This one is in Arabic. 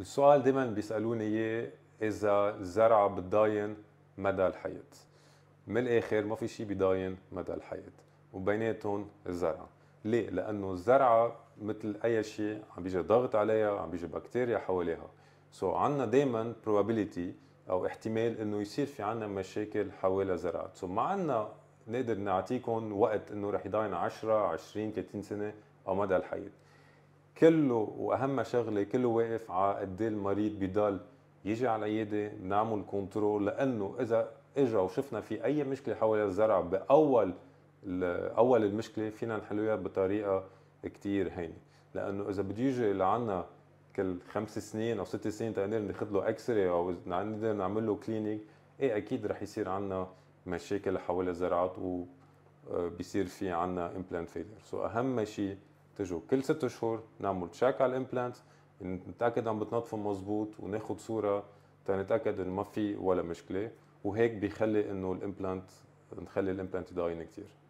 السؤال دائما بيسالوني اياه اذا الزرعه بتضاين مدى الحياه من الاخر ما في شيء بيضاين مدى الحياه وبيناتهم الزرعه ليه؟ لانه الزرعه مثل اي شيء عم بيجي ضغط عليها عم بيجي بكتيريا حواليها سو so, عندنا دائما probability او احتمال انه يصير في عندنا مشاكل حوالي زراعه سو so, ما عندنا نقدر نعطيكم وقت انه رح يضاين 10 20 30 سنه او مدى الحياه كله واهم شغله كله واقف على قد المريض بضل يجي على العياده نعمل كنترول لانه اذا اجى وشفنا في اي مشكله حول الزرع باول اول المشكله فينا نحلوها بطريقه كتير هينه لانه اذا بده يجي لعنا كل خمس سنين او ست سنين تقدر ناخذ له اكس راي او نقدر نعمل له كلينيك ايه اكيد رح يصير عنا مشاكل حول الزرعات وبيصير آه، في عنا امبلانت فيلر سو اهم شيء تجوا كل ست شهور نعمل تشيك على الامبلانت نتاكد عم بتنظفوا مزبوط وناخذ صوره تنتاكد انه ما في ولا مشكله وهيك بيخلي انه الامبلانت نخلي الامبلانت يضاين كثير